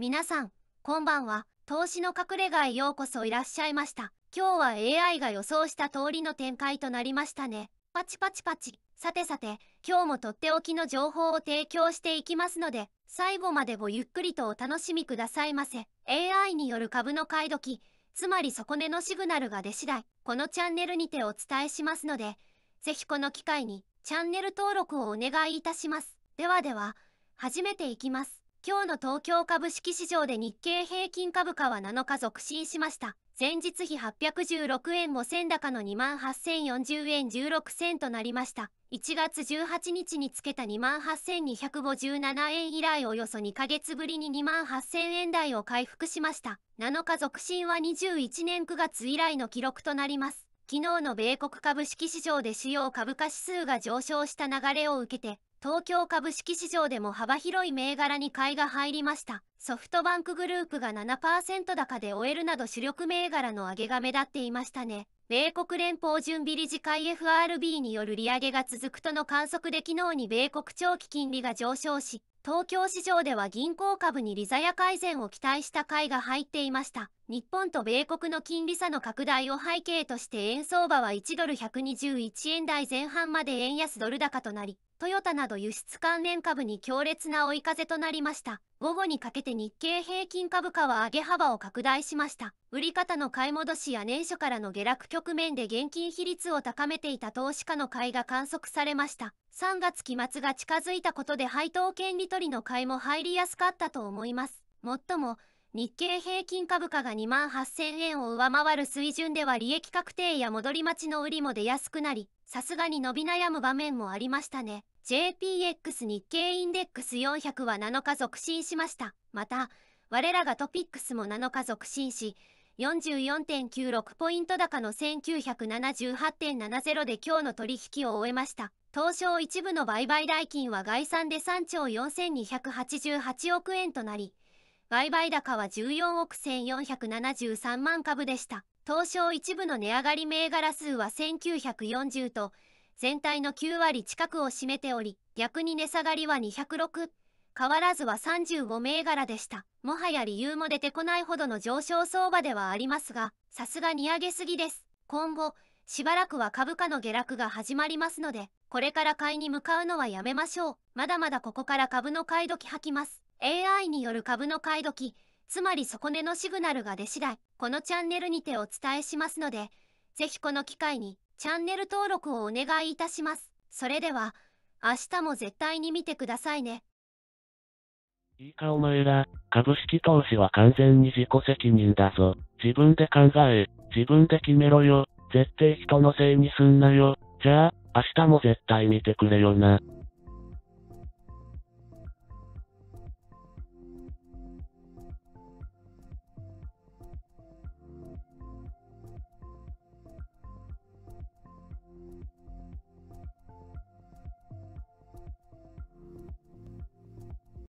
皆さん、こんばんは。投資の隠れ家へようこそいらっしゃいました。今日は AI が予想した通りの展開となりましたね。パチパチパチ。さてさて、今日もとっておきの情報を提供していきますので、最後までごゆっくりとお楽しみくださいませ。AI による株の買い時、つまり底値のシグナルが出次第、このチャンネルにてお伝えしますので、ぜひこの機会にチャンネル登録をお願いいたします。ではでは、始めていきます。今日の東京株式市場で日経平均株価は7日続伸しました。前日比816円も千高の28,040円16銭となりました。1月18日につけた28,257円以来およそ2ヶ月ぶりに28,000円台を回復しました。7日続伸は21年9月以来の記録となります。昨日の米国株式市場で主要株価指数が上昇した流れを受けて、東京株式市場でも幅広い銘柄に買いが入りました。ソフトバンクグループが7%高で終えるなど主力銘柄の上げが目立っていましたね。米国連邦準備理事会 FRB による利上げが続くとの観測で昨日に米国長期金利が上昇し、東京市場では銀行株に利ざや改善を期待した買いが入っていました。日本と米国の金利差の拡大を背景として円相場は1ドル121円台前半まで円安ドル高となり、トヨタなど輸出関連株に強烈な追い風となりました。午後にかけて日経平均株価は上げ幅を拡大しました。売り方の買い戻しや年初からの下落局面で現金比率を高めていた投資家の買いが観測されました。3月期末が近づいたことで配当権利取りの買いも入りやすかったと思います。もっとも、日経平均株価が2万8000円を上回る水準では利益確定や戻り待ちの売りも出やすくなり、さすがに伸び悩む場面もありましたね。JPX 日経インデックス400は7日続伸しました。また、我らがトピックスも7日続伸し、44.96ポイント高の1978.70で今日の取引を終えました。東証一部の売買代金は概算で3兆4288億円となり、売買高は14億1473万株でした。東証一部の値上がり銘柄数は1940と、全体の9割近くを占めており、逆に値下がりは206。変わらずは35銘柄でした。もはや理由も出てこないほどの上昇相場ではありますが、さすがに上げすぎです。今後、しばらくは株価の下落が始まりますので、これから買いに向かうのはやめましょう。まだまだここから株の買い時吐きます。AI による株の買い時、つまり底値のシグナルが出次第、このチャンネルにてお伝えしますので、是非この機会にチャンネル登録をお願いいたします。それでは、明日も絶対に見てくださいね。いいかお前ら、株式投資は完全に自己責任だぞ。自分で考え、自分で決めろよ。絶対人のせいにすんなよ。じゃあ、明日も絶対見てくれよな。